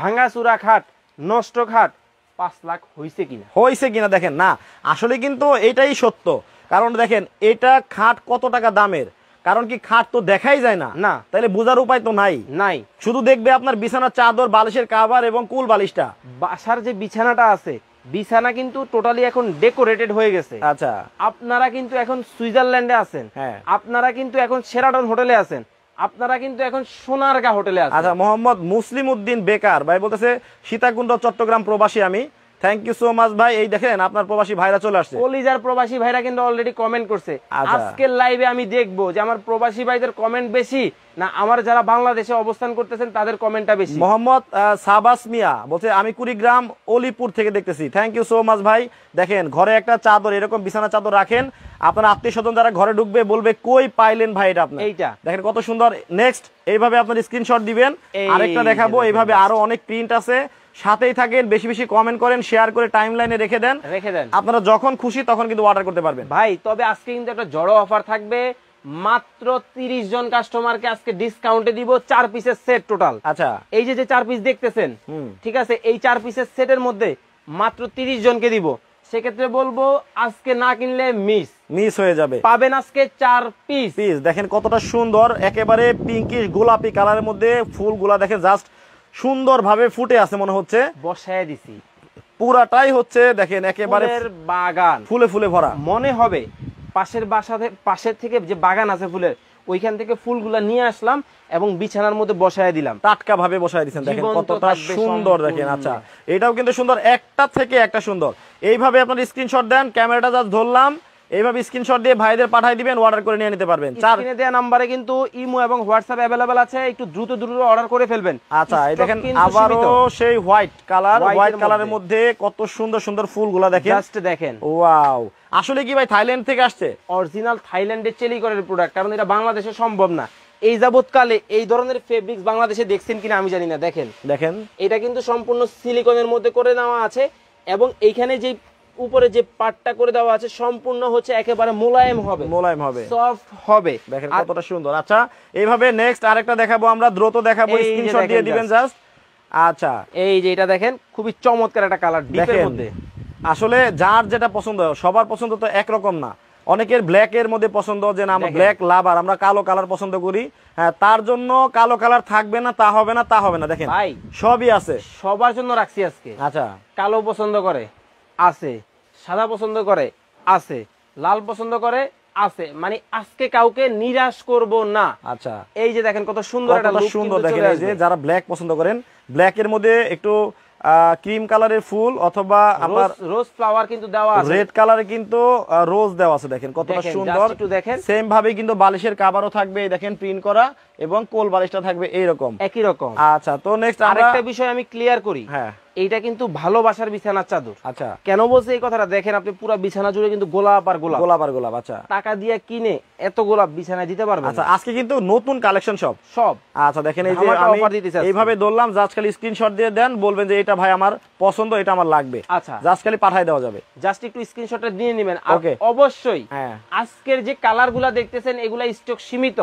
ভাঙাচুরা খাট নষ্ট খাট পাঁচ লাখ হয়েছে কিনা হয়েছে কিনা দেখেন না আসলে কিন্তু এটাই সত্য কারণ দেখেন এটা খাট কত টাকা দামের কারণ কি খাট তো দেখাই যায় না না তাহলে বোঝার উপায় তো নাই নাই শুধু দেখবে আপনার বিছানার চাদর বালিশের কাভার এবং কুল বালিশটা বাসার যে বিছানাটা আছে বিছানা কিন্তু টোটালি এখন ডেকোরেটেড হয়ে গেছে আচ্ছা আপনারা কিন্তু এখন সুইজারল্যান্ডে আছেন হ্যাঁ আপনারা কিন্তু এখন সেরাডন হোটেলে আছেন আপনারা কিন্তু এখন সোনারগা হোটেলে আছেন আচ্ছা মোহাম্মদ মুসলিম উদ্দিন বেকার ভাই বলতেছে সীতাকুণ্ড চট্টগ্রাম প্রবাসী আমি থ্যাংক ইউ সো মাচ ভাই এই দেখেন আপনার প্রবাসী ভাইরা চলে আসছে কলিজার প্রবাসী ভাইরা কিন্তু অলরেডি কমেন্ট করছে আচ্ছা। আজকে লাইভে আমি দেখব যে আমার প্রবাসী ভাইদের কমেন্ট বেশি না আমার যারা বাংলাদেশে অবস্থান করতেছেন তাদের কমেন্টটা বেশি মোহাম্মদ সাবাস মিয়া বলছে আমি কুড়িগ্রাম অলিপুর থেকে দেখতেছি থ্যাংক ইউ সো মাচ ভাই দেখেন ঘরে একটা চাদর এরকম বিছানা চাদর রাখেন আপনার আত্মীয় স্বজন যারা ঘরে ঢুকবে বলবে কই পাইলেন ভাই এটা এইটা দেখেন কত সুন্দর নেক্সট এইভাবে আপনার স্ক্রিনশট দিবেন আরেকটা দেখাবো এইভাবে আরো অনেক প্রিন্ট আছে সাথেই থাকেন বেশি বেশি কমেন্ট করেন শেয়ার করে টাইম লাইনে রেখে দেন রেখে দেন আপনারা যখন খুশি তখন কিন্তু অর্ডার করতে পারবেন ভাই তবে আজকে কিন্তু একটা জড়ো অফার থাকবে মাত্র তিরিশ জন কাস্টমারকে আজকে ডিসকাউন্টে দিব চার পিসের সেট টোটাল আচ্ছা এই যে যে চার পিস দেখতেছেন ঠিক আছে এই চার পিসের সেটের মধ্যে মাত্র তিরিশ জনকে দিব সেক্ষেত্রে বলবো আজকে না কিনলে মিস মিস হয়ে যাবে পাবেন আজকে চার পিস পিস দেখেন কতটা সুন্দর একেবারে পিঙ্কিশ গোলাপি কালারের মধ্যে ফুলগুলা দেখেন জাস্ট সুন্দর ভাবে ফুটে আছে মনে হচ্ছে বসায় দিছি পুরাটাই হচ্ছে দেখেন একেবারে বাগান ফুলে ফুলে ভরা মনে হবে পাশের বাসা পাশের থেকে যে বাগান আছে ফুলের ওইখান থেকে ফুলগুলা নিয়ে আসলাম এবং বিছানার মধ্যে বসায় দিলাম টাটকা ভাবে বসায় দিচ্ছেন দেখেন কতটা সুন্দর দেখেন আচ্ছা এটাও কিন্তু সুন্দর একটা থেকে একটা সুন্দর এইভাবে আপনার স্ক্রিনশট দেন ক্যামেরাটা জাস্ট ধরলাম এইভাবে স্ক্রিনশট দিয়ে ভাইদের পাঠিয়ে দিবেন অর্ডার করে নিয়ে নিতে পারবেন চার স্ক্রিনে দেওয়া নম্বরে কিন্তু ইমো এবং হোয়াটসঅ্যাপ অ্যাভেলেবেল আছে একটু দ্রুত দ্রুত অর্ডার করে ফেলবেন আচ্ছা এই দেখেন আবারো সেই হোয়াইট কালার হোয়াইট কালারের মধ্যে কত সুন্দর সুন্দর ফুলগুলো দেখেন জাস্ট দেখেন ওয়াও আসলে কি ভাই থাইল্যান্ড থেকে আসছে অরিজিনাল থাইল্যান্ডের করে প্রোডাক্ট কারণ এটা বাংলাদেশে সম্ভব না এই যাবৎকালে এই ধরনের ফেব্রিক্স বাংলাদেশে দেখছেন কিনা আমি জানি না দেখেন দেখেন এটা কিন্তু সম্পূর্ণ সিলিকনের মধ্যে করে নেওয়া আছে এবং এইখানে যে উপরে যে পাটটা করে দেওয়া আছে সম্পূর্ণ হচ্ছে একেবারে মোলায়েম হবে মোলায়েম হবে সফট হবে দেখেন কতটা সুন্দর আচ্ছা এইভাবে নেক্সট আরেকটা দেখাবো আমরা দ্রুত দেখাবো স্ক্রিনশট দিয়ে দিবেন জাস্ট আচ্ছা এই যে এটা দেখেন খুবই চমৎকার একটা কালার ডিপের মধ্যে আসলে যার যেটা পছন্দ সবার পছন্দ তো এক রকম না অনেকের ব্ল্যাক এর মধ্যে পছন্দ যে না আমরা ব্ল্যাক লাভার আমরা কালো কালার পছন্দ করি হ্যাঁ তার জন্য কালো কালার থাকবে না তা হবে না তা হবে না দেখেন সবই আছে সবার জন্য রাখছি আজকে আচ্ছা কালো পছন্দ করে আছে সাদা পছন্দ করে আছে লাল পছন্দ করে আছে মানে আজকে কাউকে নিরাশ করব না আচ্ছা এই যে দেখেন কত সুন্দর একটা লুক সুন্দর দেখেন এই যে যারা ব্ল্যাক পছন্দ করেন ব্ল্যাক এর মধ্যে একটু ক্রিম কালারের ফুল অথবা আপনার রোজ ফ্লাওয়ার কিন্তু দেওয়া আছে রেড কালারে কিন্তু রোজ দেওয়া আছে দেখেন কত সুন্দর একটু দেখেন সেম ভাবে কিন্তু বালিশের কভারও থাকবে দেখেন প্রিন্ট করা এবং কোল বালিশটা থাকবে এইরকম একই রকম আচ্ছা তো নেক্সট আরেকটা বিষয় আমি ক্লিয়ার করি হ্যাঁ এইটা কিন্তু ভালোবাসার বিছানার চাদর আচ্ছা কেন বলছে এই কথাটা দেখেন আপনি পুরো বিছানা জুড়ে কিন্তু গোলাপ আর গোলাপ গোলাপ আর গোলাপ আচ্ছা টাকা দিয়ে কিনে এত গোলাপ বিছানায় দিতে পারবেন আচ্ছা আজকে কিন্তু নতুন কালেকশন সব সব আচ্ছা দেখেন এই যে আমি এইভাবে ধরলাম জাস্ট খালি স্ক্রিনশট দিয়ে দেন বলবেন যে এটা ভাই আমার পছন্দ এটা আমার লাগবে আচ্ছা জাস্ট খালি পাঠিয়ে দেওয়া যাবে জাস্ট একটু স্ক্রিনশটটা দিয়ে নেবেন ওকে অবশ্যই হ্যাঁ আজকের যে কালারগুলো দেখতেছেন এগুলা স্টক সীমিত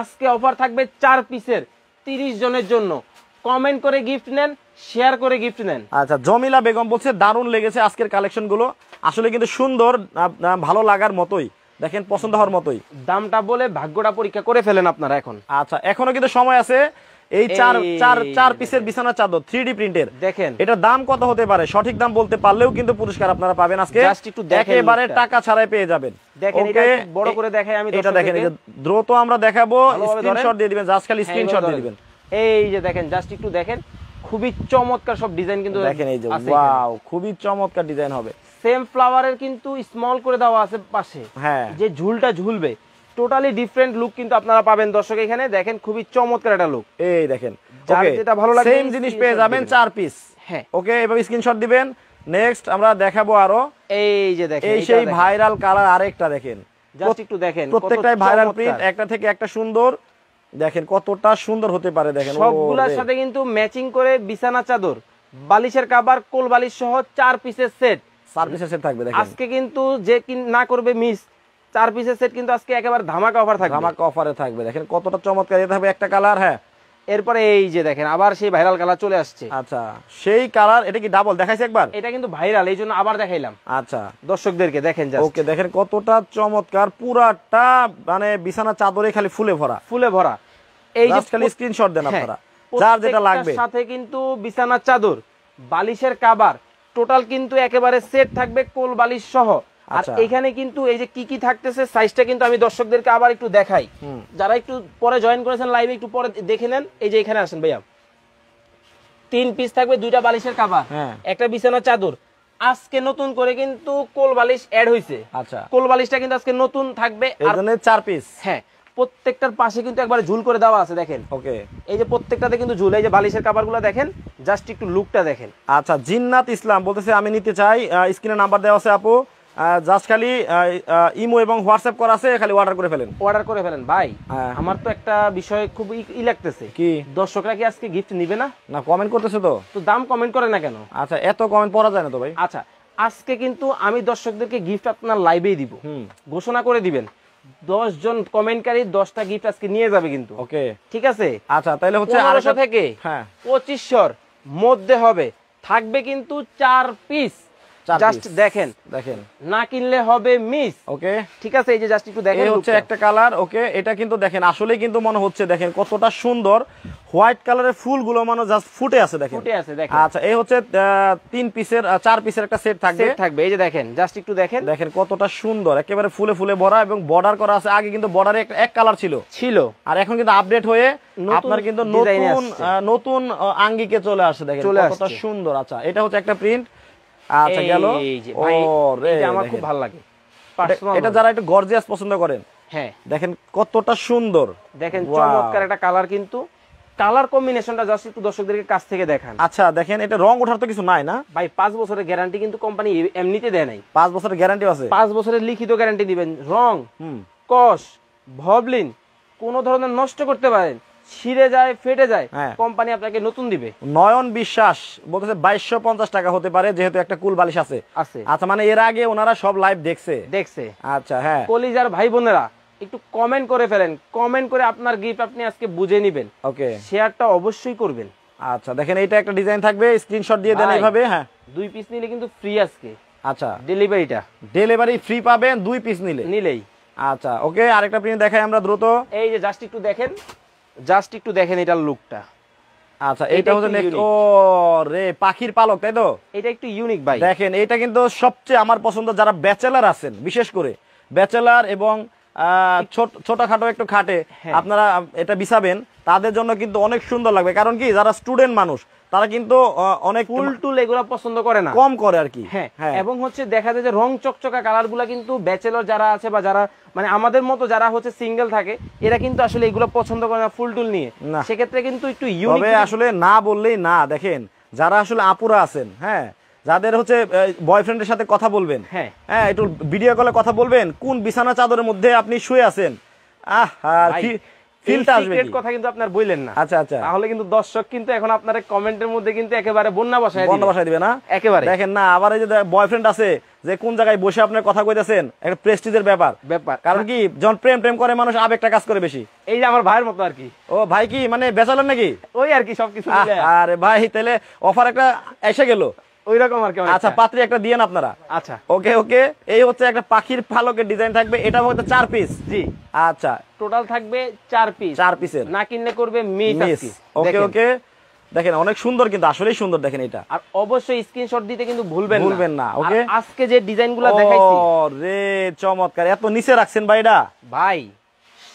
আজকে অফার থাকবে চার পিসের তিরিশ জনের জন্য কমেন্ট করে গিফট নেন শেয়ার করে গিফট নেন আচ্ছা জমিলা বেগম বলছে দারুণ লেগেছে আজকের কালেকশনগুলো আসলে কিন্তু সুন্দর ভালো লাগার মতোই দেখেন পছন্দ হওয়ার মতোই দামটা বলে ভাগ্যটা পরীক্ষা করে ফেলেন আপনারা এখন আচ্ছা এখনো কিন্তু সময় আছে এই চার চার চার পিসের বিছানা চাদর থ্রি ডি প্রিন্টের দেখেন এটার দাম কত হতে পারে সঠিক দাম বলতে পারলেও কিন্তু পুরস্কার আপনারা পাবেন আজকে একেবারে টাকা ছাড়াই পেয়ে যাবেন বড় করে দেখাই আমি এটা দেখেন দ্রুত আমরা দেখাবো স্ক্রিনশট দিয়ে দিবেন স্ক্রিনশট হ্যাঁ, দিয়ে দিবেন এই যে দেখেন জাস্ট একটু দেখেন খুবই চমৎকার সব ডিজাইন কিন্তু দেখেন এই যে ওয়াও খুবই চমৎকার ডিজাইন হবে সেম ফ্লাওয়ারের কিন্তু স্মল করে দেওয়া আছে পাশে হ্যাঁ যে ঝুলটা ঝুলবে টোটালি ডিফারেন্ট লুক কিন্তু আপনারা পাবেন দর্শক এখানে দেখেন খুবই চমৎকার একটা লুক এই দেখেন যেটা ভালো লাগে সেম জিনিস পেয়ে যাবেন চার পিস হ্যাঁ ওকে এভাবে স্ক্রিনশট দিবেন নেক্সট আমরা দেখাবো আরো এই যে দেখেন এই সেই ভাইরাল কালার আরেকটা দেখেন জাস্ট একটু দেখেন প্রত্যেকটাই ভাইরাল প্রিন্ট একটা থেকে একটা সুন্দর দেখেন কতটা সুন্দর হতে পারে দেখেন সবগুলোর সাথে কিন্তু ম্যাচিং করে বিছানা চাদর বালিশের কাবার কোল বালিশ সহ চার পিসের সেট সার্ভিসের সেট থাকবে দেখেন আজকে কিন্তু যে না করবে মিস চার পিসের সেট কিন্তু আজকে একেবারে ধামাকা অফার থাকবে ধামাকা অফারে থাকবে দেখেন কতটা চমৎকার এটা হবে একটা কালার হ্যাঁ এরপরে এই যে দেখেন আবার সেই ভাইরাল কালার চলে আসছে আচ্ছা সেই কালার এটা কি ডাবল দেখাইছে একবার এটা কিন্তু ভাইরাল এই জন্য আবার দেখাইলাম আচ্ছা দর্শকদেরকে দেখেন ওকে দেখেন কতটা চমৎকার পুরাটা মানে বিছানা চাদরে খালি ফুলে ভরা ফুলে ভরা এই যে খালি স্ক্রিনশট দেন হ্যাঁ, আপনারা যার যেটা লাগবে সাথে কিন্তু বিছানার চাদর বালিশের কাবার টোটাল কিন্তু একেবারে সেট থাকবে কোল বালিশ সহ আর আচ্ছা। এখানে কিন্তু এই যে কি কি থাকতেছে সাইজটা কিন্তু আমি দর্শকদেরকে আবার একটু দেখাই যারা একটু পরে জয়েন করেছেন লাইভে একটু পরে দেখে নেন এই যে এখানে আসেন ভাইয়া তিন পিস থাকবে দুইটা বালিশের কাপা হ্যাঁ। একটা বিছানা চাদর আজকে নতুন করে কিন্তু কোল বালিশ অ্যাড হইছে আচ্ছা কোল বালিশটা কিন্তু আজকে নতুন থাকবে আর চার পিস হ্যাঁ প্রত্যেকটার পাশে কিন্তু একবার ঝুল করে দেওয়া আছে দেখেন ওকে এই যে প্রত্যেকটাতে কিন্তু ঝুল এই যে বালিশের কাপড়গুলো দেখেন জাস্ট একটু লুকটা দেখেন আচ্ছা জিন্নাত ইসলাম বলতেছে আমি নিতে চাই স্ক্রিনে নাম্বার দেওয়া আছে আপু জাস্ট খালি ইমো এবং হোয়াটসঅ্যাপ করা আছে খালি অর্ডার করে ফেলেন অর্ডার করে ফেলেন ভাই হ্যাঁ। আমার তো একটা বিষয় খুব ই লাগতেছে কি দর্শকরা কি আজকে গিফট নিবে না না কমেন্ট করতেছে তো তো দাম কমেন্ট করে না কেন আচ্ছা এত কমেন্ট পড়া যায় না তো ভাই আচ্ছা আজকে কিন্তু আমি দর্শকদেরকে গিফট আপনার লাইভেই দিব ঘোষণা করে দিবেন দশ জন কমেন্টকারী দশটা গিফট আজকে নিয়ে যাবে কিন্তু ওকে ঠিক আছে আচ্ছা তাহলে হচ্ছে আড়াইশো থেকে হ্যাঁ পঁচিশশোর মধ্যে হবে থাকবে কিন্তু চার পিস জাস্ট দেখেন দেখেন না কিনলে হবে মিস ওকে ঠিক আছে এই যে জাস্ট একটু দেখেন হচ্ছে একটা কালার ওকে এটা কিন্তু দেখেন আসলে কিন্তু মনে হচ্ছে দেখেন কতটা সুন্দর হোয়াইট কালারের ফুলগুলো মানে জাস্ট ফুটে আছে দেখেন ফুটে আছে দেখেন আচ্ছা এই হচ্ছে তিন পিসের চার পিসের একটা সেট থাকবে সেট থাকবে এই যে দেখেন জাস্ট একটু দেখেন দেখেন কতটা সুন্দর একেবারে ফুলে ফুলে ভরা এবং বর্ডার করা আছে আগে কিন্তু বর্ডারে এক কালার ছিল ছিল আর এখন কিন্তু আপডেট হয়ে আপনার কিন্তু নতুন নতুন আঙ্গিকে চলে আসে দেখেন কতটা সুন্দর আচ্ছা এটা হচ্ছে একটা প্রিন্ট আচ্ছা গেল আমার খুব ভালো লাগে এটা যারা একটু গর্জিয়াস পছন্দ করেন হ্যাঁ দেখেন কতটা সুন্দর দেখেন চমৎকার একটা কালার কিন্তু কালার কম্বিনেশনটা জাস্ট একটু দর্শকদেরকে কাছ থেকে দেখান আচ্ছা দেখেন এটা রং ওঠার তো কিছু নাই না ভাই পাঁচ বছরের গ্যারান্টি কিন্তু কোম্পানি এমনিতে দেয় নাই পাঁচ বছরের গ্যারান্টি আছে পাঁচ বছরের লিখিত গ্যারান্টি দিবেন রং কস ভবলিন কোনো ধরনের নষ্ট করতে পারেন ছিঁড়ে যায় ফেটে যায় হ্যাঁ। কোম্পানি আপনাকে নতুন দিবে নয়ন বিশ্বাস বলতেছে বাইশশো পঞ্চাশ টাকা হতে পারে যেহেতু একটা কুল বালিশ আছে আছে আচ্ছা মানে এর আগে ওনারা সব লাইভ দেখছে দেখছে আচ্ছা হ্যাঁ কলিজার ভাই বোনেরা একটু কমেন্ট করে ফেলেন কমেন্ট করে আপনার গিফট আপনি আজকে বুঝে নিবেন ওকে শেয়ারটা অবশ্যই করবেন আচ্ছা দেখেন এটা একটা ডিজাইন থাকবে স্ক্রিনশট দিয়ে দেন এইভাবে হ্যাঁ দুই পিস নিলে কিন্তু ফ্রি আজকে আচ্ছা ডেলিভারিটা ডেলিভারি ফ্রি পাবেন দুই পিস নিলে নিলেই আচ্ছা ওকে আরেকটা প্রিন্ট দেখাই আমরা দ্রুত এই যে জাস্ট একটু দেখেন জাস্ট একটু দেখেন এটার লুকটা আচ্ছা এটা হচ্ছে ও রে পাখির পালক তাই তো এটা একটু ইউনিক ভাই দেখেন এটা কিন্তু সবচেয়ে আমার পছন্দ যারা ব্যাচেলার আছেন বিশেষ করে ব্যাচেলার এবং ছোট ছোটখাটো একটু খাটে হ্যাঁ। আপনারা এটা বিছাবেন তাদের জন্য কিন্তু অনেক সুন্দর লাগবে কারণ কি যারা স্টুডেন্ট মানুষ তারা কিন্তু অনেক ফুল টুল এগুলো পছন্দ করে না কম করে আর কি হ্যাঁ, হ্যাঁ। এবং হচ্ছে দেখা যায় যে রং চকচকা কালার গুলা কিন্তু ব্যাচেলর যারা আছে বা যারা মানে আমাদের মতো যারা হচ্ছে সিঙ্গেল থাকে এরা কিন্তু আসলে এগুলো পছন্দ করে না ফুল টুল নিয়ে সেক্ষেত্রে কিন্তু একটু ইউনিক আসলে না বললেই না দেখেন যারা আসলে আপুরা আছেন হ্যাঁ যাদের হচ্ছে বয়ফ্রেন্ডের সাথে কথা বলবেন হ্যাঁ হ্যাঁ একটু ভিডিও কলে কথা বলবেন কোন বিছানা চাদরের মধ্যে আপনি শুয়ে আছেন আহ আর আচ্ছা, আচ্ছা। কোন জায়গায় বসে আপনার কথা একটা ব্যাপার ব্যাপার কারণ কি প্রেম প্রেম করে মানুষ আবেগটা কাজ করে বেশি এই যে আমার ভাইয়ের মতো আর কি ও ভাই কি মানে বেচালেন নাকি ওই আর কি সবকিছু আর ভাই তাহলে অফার একটা এসে গেলো দেখেন অনেক সুন্দর কিন্তু আসলেই সুন্দর দেখেন এটা আর অবশ্যই স্ক্রিনশট দিতে কিন্তু ভুলবেন ভুলবেন না ওকে আজকে যে ডিজাইন গুলো রে চমৎকার এত নিচে রাখছেন ভাই এটা ভাই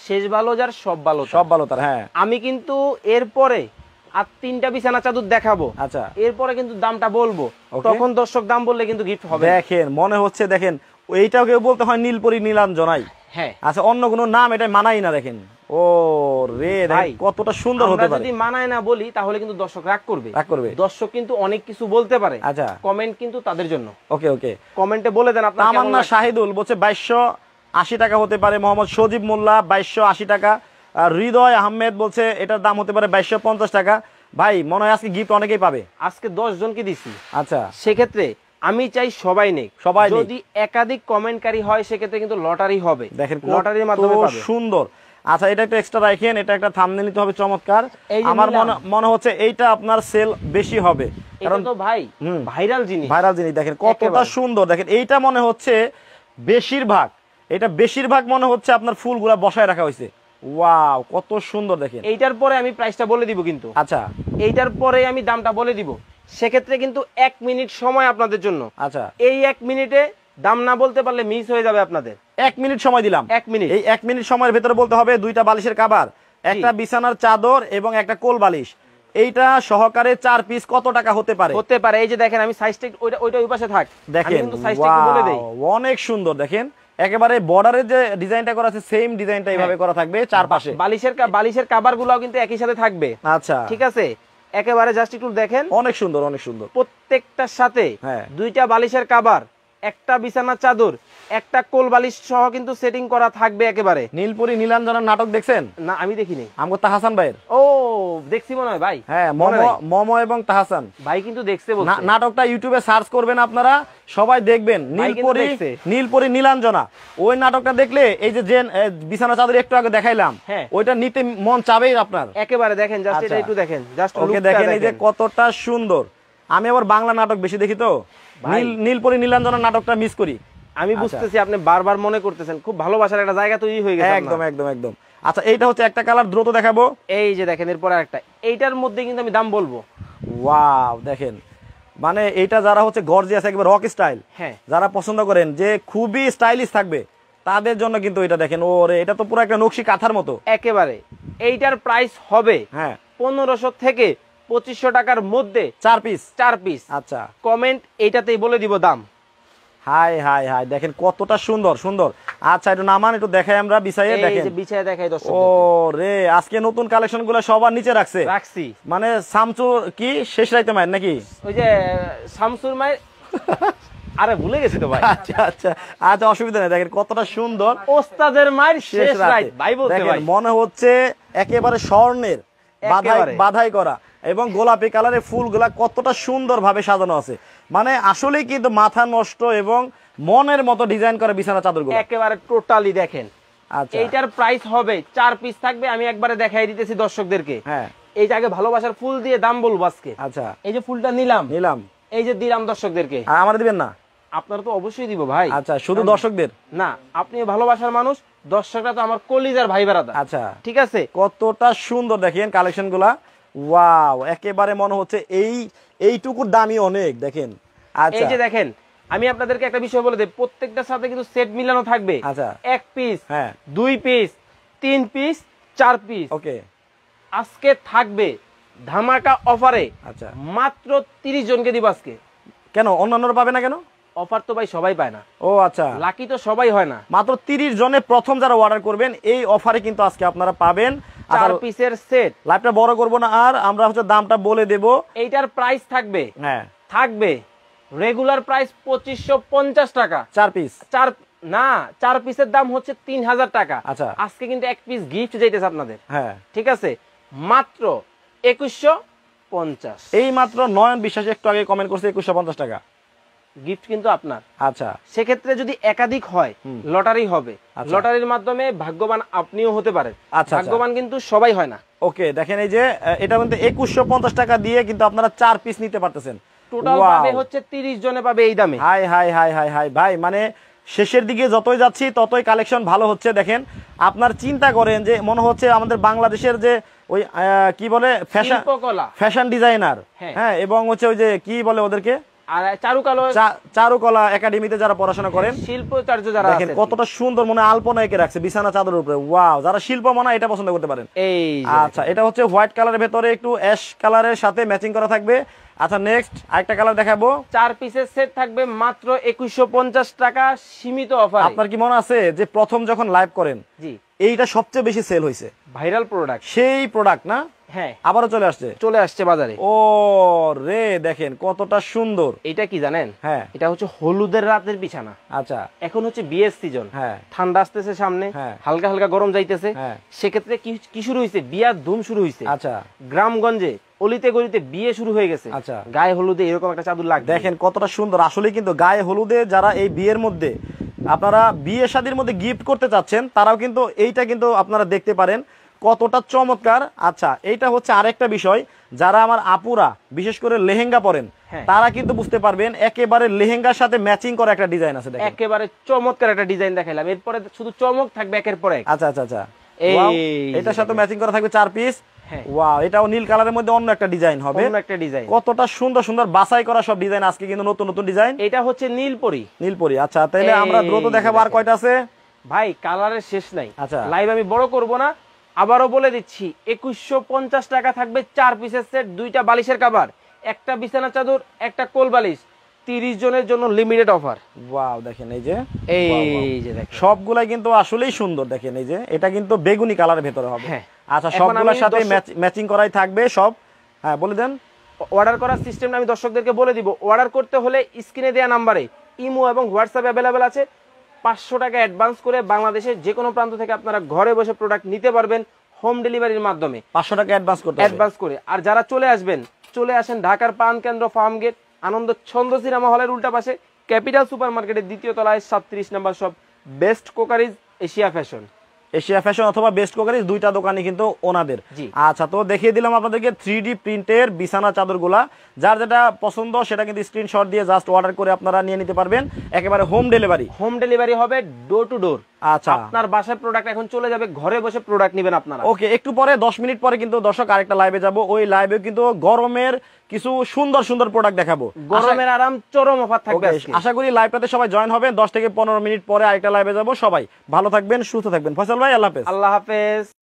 শেষ ভালো যার সব ভালো সব ভালো তার হ্যাঁ আমি কিন্তু এরপরে আর তিনটা বিছানা চাদর দেখাবো আচ্ছা এরপরে কিন্তু দামটা বলবো তখন দর্শক দাম বললে কিন্তু গিফট হবে দেখেন মনে হচ্ছে দেখেন এইটাও কেউ বলতে হয় নীলপরি নীলাঞ্জনাই হ্যাঁ আচ্ছা অন্য কোনো নাম এটা মানাই না দেখেন ও রে ভাই কতটা সুন্দর হতে পারে যদি মানায় না বলি তাহলে কিন্তু দর্শক রাগ করবে রাগ করবে দর্শক কিন্তু অনেক কিছু বলতে পারে আচ্ছা কমেন্ট কিন্তু তাদের জন্য ওকে ওকে কমেন্টে বলে দেন আপনার তামান্না শাহিদুল বলছে 2280 টাকা হতে পারে মোহাম্মদ সজীব মোল্লা 2280 টাকা আর হৃদয় আহমেদ বলছে এটার দাম হতে পারে বাইশশো টাকা ভাই মনে হয় আজকে গিফট অনেকেই পাবে আজকে দশ জনকে দিছি আচ্ছা সেক্ষেত্রে আমি চাই সবাই নেই সবাই যদি একাধিক কমেন্টকারী হয় সেক্ষেত্রে কিন্তু লটারি হবে দেখেন লটারির মাধ্যমে সুন্দর আচ্ছা এটা একটা এক্সট্রা রাখেন এটা একটা থামনে নিতে হবে চমৎকার আমার মনে হচ্ছে এইটা আপনার সেল বেশি হবে কারণ তো ভাই ভাইরাল জিনিস ভাইরাল জিনিস দেখেন কতটা সুন্দর দেখেন এইটা মনে হচ্ছে বেশিরভাগ এটা বেশিরভাগ মনে হচ্ছে আপনার ফুলগুলা বসায় রাখা হয়েছে ওয়াও কত সুন্দর দেখেন এইটার পরে আমি প্রাইসটা বলে দিব কিন্তু আচ্ছা এইটার পরে আমি দামটা বলে দিব সেক্ষেত্রে কিন্তু এক মিনিট সময় আপনাদের জন্য আচ্ছা এই এক মিনিটে দাম না বলতে পারলে মিস হয়ে যাবে আপনাদের এক মিনিট সময় দিলাম এক মিনিট এই এক মিনিট সময়ের ভেতরে বলতে হবে দুইটা বালিশের কাবার একটা বিছানার চাদর এবং একটা কোল বালিশ এইটা সহকারে চার পিস কত টাকা হতে পারে হতে পারে এই যে দেখেন আমি সাইজটা ওইটা ওইটা ওই পাশে থাক দেখেন সাইজটা বলে দেই অনেক সুন্দর দেখেন একেবারে বর্ডারের যে ডিজাইনটা করা আছে সেম ডিজাইনটা এইভাবে করা থাকবে চারপাশে বালিশের বালিশের কাভার গুলো কিন্তু একই সাথে থাকবে আচ্ছা ঠিক আছে একেবারে জাস্ট একটু দেখেন অনেক সুন্দর অনেক সুন্দর প্রত্যেকটার সাথে হ্যাঁ। দুইটা বালিশের কাভার একটা বিছানার চাদর একটা কোল বালিশ সহ কিন্তু সেটিং করা থাকবে একেবারে নীলপুরি নীলাঞ্জনের নাটক দেখছেন না আমি দেখিনি আমার তাহাসান ভাইয়ের ও দেখছি মনে হয় ভাই হ্যাঁ মম এবং তাহাসান ভাই কিন্তু দেখছে নাটকটা ইউটিউবে সার্চ করবেন আপনারা সবাই দেখবেন নীলপুরি নীলপুরি নীলাঞ্জনা ওই নাটকটা দেখলে এই যে যে বিছানা চাদর একটু আগে দেখাইলাম হ্যাঁ। ওইটা নিতে মন চাবেই আপনার একেবারে দেখেন জাস্ট আচ্ছা। এটা একটু দেখেন জাস্ট ওকে দেখেন এই যে কতটা সুন্দর আমি আবার বাংলা নাটক বেশি দেখি তো নীলপুরি নীলাঞ্জনা নাটকটা মিস করি আমি আচ্ছা। বুঝতেছি আপনি বারবার মনে করতেছেন খুব ভালোবাসার একটা জায়গা তৈরি হয়ে গেছে একদম একদম একদম আচ্ছা এইটা হচ্ছে একটা কালার দ্রুত দেখাবো এই যে দেখেন এরপর একটা এইটার মধ্যে কিন্তু আমি দাম বলবো ওয়াও দেখেন মানে এইটা যারা হচ্ছে গর্জিয়াস একবার রক স্টাইল হ্যাঁ যারা পছন্দ করেন যে খুবই স্টাইলিশ থাকবে তাদের জন্য কিন্তু এটা দেখেন ওরে এটা তো পুরো একটা নকশি কাঁথার মতো একেবারে এইটার প্রাইস হবে হ্যাঁ পনেরোশো থেকে পঁচিশশো টাকার মধ্যে চার পিস চার পিস আচ্ছা কমেন্ট এইটাতেই বলে দিব দাম হাই হাই হাই দেখেন কতটা সুন্দর সুন্দর আচ্ছা একটু নামান একটু দেখাই আমরা বিছাইয়ে দেখেন বিছাইয়ে দেখাই দর্শক ও রে আজকে নতুন কালেকশন গুলো সবার নিচে রাখছে রাখছি মানে শামসু কি শেষ রাইতে মায়ের নাকি ওই যে শামসুর মায়ের আরে ভুলে গেছি তো ভাই *laughs* আচ্ছা আচ্ছা আচ্ছা অসুবিধা নেই দেখেন কতটা সুন্দর ওস্তাদের মায়ের শেষ রাইত ভাই বলতে ভাই মনে হচ্ছে একেবারে স্বর্ণের বাধাই বাধাই করা এবং গোলাপি কালারের ফুলগুলা কতটা সুন্দর ভাবে সাজানো আছে মানে আসলে কিন্তু মাথা নষ্ট এবং মনের মতো ডিজাইন করে বিছানা চাদরগুলো একেবারে টোটালি দেখেন আচ্ছা এইটার প্রাইস হবে চার পিস থাকবে আমি একবারে দেখাই দিতেছি দর্শকদেরকে হ্যাঁ এইটা আগে ভালোবাসার ফুল দিয়ে দাম বলবো আজকে আচ্ছা এই যে ফুলটা নিলাম নিলাম এই যে দিলাম দর্শকদেরকে আমার দিবেন না আপনারা তো অবশ্যই দিব ভাই আচ্ছা শুধু দর্শকদের না আপনি ভালোবাসার মানুষ দর্শকরা তো আমার কলিজার ভাই বেড়াদা আচ্ছা ঠিক আছে কতটা সুন্দর দেখেন কালেকশন গুলা ওয়াও একেবারে মনে হচ্ছে এই এইটুকুর দামই অনেক দেখেন আচ্ছা। এই যে দেখেন আমি আপনাদেরকে একটা বিষয় বলে দেব প্রত্যেকটা সাথে কিন্তু সেট মিলানো থাকবে আচ্ছা। এক পিস হ্যাঁ। দুই পিস তিন পিস চার পিস ওকে আজকে থাকবে ধামাকা অফারে আচ্ছা মাত্র 30 জনকে দিব আজকে কেন অন্যান্যরা পাবে না কেন অফার তো ভাই সবাই পায় না ও আচ্ছা লাকি তো সবাই হয় না মাত্র 30 জনে প্রথম যারা অর্ডার করবেন এই অফারে কিন্তু আজকে আপনারা পাবেন চার পিসের সেট লাইভটা বড় করব না আর আমরা হচ্ছে দামটা বলে দেব এইটার প্রাইস থাকবে হ্যাঁ থাকবে রেগুলার প্রাইস পঁচিশশো পঞ্চাশ টাকা চার পিস চার না চার পিসের দাম হচ্ছে তিন হাজার টাকা আচ্ছা আজকে কিন্তু এক পিস গিফট যাইতেছে আপনাদের হ্যাঁ ঠিক আছে মাত্র একুশশো পঞ্চাশ এই মাত্র নয়ন বিশ্বাস একটু আগে কমেন্ট করছে একুশশো পঞ্চাশ টাকা গিফট কিন্তু আপনার আচ্ছা সেক্ষেত্রে যদি একাধিক হয় লটারি হবে আচ্ছা। লটারির মাধ্যমে ভাগ্যবান আপনিও হতে পারেন আচ্ছা, আচ্ছা। ভাগ্যবান কিন্তু সবাই হয় না ওকে দেখেন এই যে এটা কিন্তু একুশশো পঞ্চাশ টাকা দিয়ে কিন্তু আপনারা চার পিস নিতে পারতেছেন টোটাল পাবে হচ্ছে 30 জনে পাবে এই দামে হাই হাই হাই হাই হাই ভাই মানে শেষের দিকে যতই যাচ্ছি ততই কালেকশন ভালো হচ্ছে দেখেন আপনার চিন্তা করেন যে মনে হচ্ছে আমাদের বাংলাদেশের যে ওই কি বলে ফ্যাশন ফ্যাশন ডিজাইনার হ্যাঁ এবং হচ্ছে ওই যে কি বলে ওদেরকে আর চারুকলা চারুকলা একাডেমিতে যারা পড়াশোনা করেন যারা দেখেন কতটা সুন্দর মনে আলপনা এঁকে রাখছে বিছানা চাদরের উপরে ওয়াও যারা শিল্প মনা এটা পছন্দ করতে পারেন এই আচ্ছা এটা হচ্ছে হোয়াইট কালারের ভেতরে একটু অ্যাশ কালারের সাথে ম্যাচিং করা থাকবে আচ্ছা নেক্সট আরেকটা কালার দেখাবো চার পিসের সেট থাকবে মাত্র একুশশো টাকা সীমিত অফার আপনার কি মনে আছে যে প্রথম যখন লাইভ করেন জি এইটা সবচেয়ে বেশি সেল হয়েছে ভাইরাল প্রোডাক্ট সেই প্রোডাক্ট না হ্যাঁ। কতটা সুন্দর এটা কি জানেন হ্যাঁ এটা হচ্ছে হলুদের রাতের বিছানা আচ্ছা এখন হচ্ছে বিয়ের সিজন হ্যাঁ ঠান্ডা আসতেছে সামনে হ্যাঁ। হালকা হালকা গরম যাইতেছে হ্যাঁ। সেক্ষেত্রে কি শুরু হয়েছে বিয়ার ধুম শুরু হয়েছে আচ্ছা গ্রামগঞ্জে অলিতে গলিতে বিয়ে শুরু হয়ে গেছে আচ্ছা গায়ে হলুদে এরকম একটা চাদর লাগবে দেখেন কতটা সুন্দর আসলে কিন্তু গায়ে হলুদে যারা এই বিয়ের মধ্যে আপনারা বিয়ে শাদির মধ্যে গিফট করতে চাচ্ছেন তারাও কিন্তু এইটা কিন্তু আপনারা দেখতে পারেন কতটা চমৎকার আচ্ছা এইটা হচ্ছে আরেকটা বিষয় যারা আমার আপুরা বিশেষ করে লেহেঙ্গা পরেন হ্যাঁ। তারা কিন্তু বুঝতে পারবেন একেবারে লেহেঙ্গার সাথে ম্যাচিং করা একটা ডিজাইন আছে দেখেন একেবারে চমৎকার একটা ডিজাইন দেখাইলাম এরপরে শুধু চমক থাকবে একের পরে আচ্ছা আচ্ছা আচ্ছা এই এটার সাথে ম্যাচিং করা থাকবে চার পিস আবারও বলে দিচ্ছি একুশশো পঞ্চাশ টাকা থাকবে চার পিসের সেট দুইটা বালিশের কাবার একটা বিছানা চাদর একটা কোল বালিশ তিরিশ জনের জন্য লিমিটেড অফার দেখেন এই যে এই যে সবগুলাই কিন্তু আসলেই সুন্দর দেখেন এই যে এটা কিন্তু বেগুনি কালার ভেতরে হবে হ্যাঁ আচ্ছা সবগুলোর সাথে ম্যাচিং করাই থাকবে সব হ্যাঁ বলে দেন অর্ডার করার সিস্টেমটা আমি দর্শকদেরকে বলে দিব অর্ডার করতে হলে স্ক্রিনে দেওয়া নাম্বারে ইমো এবং হোয়াটসঅ্যাপ অ্যাভেলেবেল আছে পাঁচশো টাকা অ্যাডভান্স করে বাংলাদেশের যে কোনো প্রান্ত থেকে আপনারা ঘরে বসে প্রোডাক্ট নিতে পারবেন হোম ডেলিভারির মাধ্যমে পাঁচশো টাকা অ্যাডভান্স করতে অ্যাডভান্স করে আর যারা চলে আসবেন চলে আসেন ঢাকার পান কেন্দ্র ফার্ম গেট আনন্দ ছন্দ সিনেমা হলের উল্টা পাশে ক্যাপিটাল সুপার মার্কেটের দ্বিতীয় তলায় সাতত্রিশ নাম্বার সব best crockeries Asia fashion Asia fashion অথবা বেস্ট কোকারি দুইটা দোকানে কিন্তু ওনাদের আচ্ছা তো দেখিয়ে দিলাম আপনাদেরকে থ্রি ডি প্রিন্টের বিছানা চাদরগুলা যার যেটা পছন্দ সেটা কিন্তু স্ক্রিনশট দিয়ে জাস্ট অর্ডার করে আপনারা নিয়ে নিতে পারবেন একেবারে হোম ডেলিভারি হোম ডেলিভারি হবে ডোর টু ডোর আচ্ছা আপনার বাসায় প্রোডাক্ট এখন চলে যাবে ঘরে বসে প্রোডাক্ট নিবেন ওকে একটু পরে দশ মিনিট পরে কিন্তু দর্শক আরেকটা লাইভে যাবো ওই লাইভে কিন্তু গরমের কিছু সুন্দর সুন্দর প্রোডাক্ট দেখাবো গরমের আরাম চরম অফার থাকবে আশা করি লাইভটাতে সবাই জয়েন হবে দশ থেকে পনেরো মিনিট পরে আরেকটা লাইভে যাব সবাই ভালো থাকবেন সুস্থ থাকবেন ফসল ভাই আল্লাহ হাফেজ আল্লাহ হাফেজ